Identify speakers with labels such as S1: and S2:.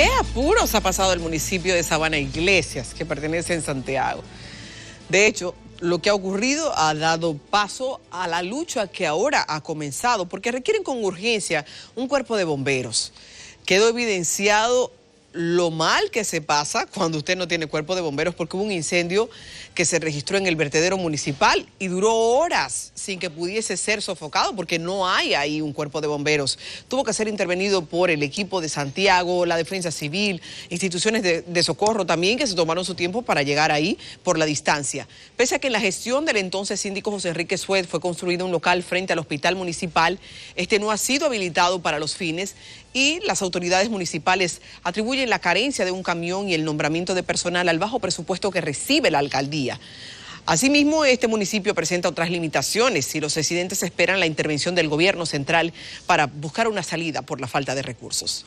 S1: qué apuros ha pasado el municipio de Sabana Iglesias, que pertenece en Santiago. De hecho, lo que ha ocurrido ha dado paso a la lucha que ahora ha comenzado, porque requieren con urgencia un cuerpo de bomberos. Quedó evidenciado lo mal que se pasa cuando usted no tiene cuerpo de bomberos, porque hubo un incendio que se registró en el vertedero municipal y duró horas sin que pudiese ser sofocado, porque no hay ahí un cuerpo de bomberos. Tuvo que ser intervenido por el equipo de Santiago, la Defensa Civil, instituciones de, socorro también, que se tomaron su tiempo para llegar ahí por la distancia. Pese a que en la gestión del entonces síndico José Enrique Sued fue construido un local frente al hospital municipal, este no ha sido habilitado para los fines y las autoridades municipales atribuyen la carencia de un camión y el nombramiento de personal al bajo presupuesto que recibe la alcaldía. Asimismo, este municipio presenta otras limitaciones y los residentes esperan la intervención del gobierno central para buscar una salida por la falta de recursos.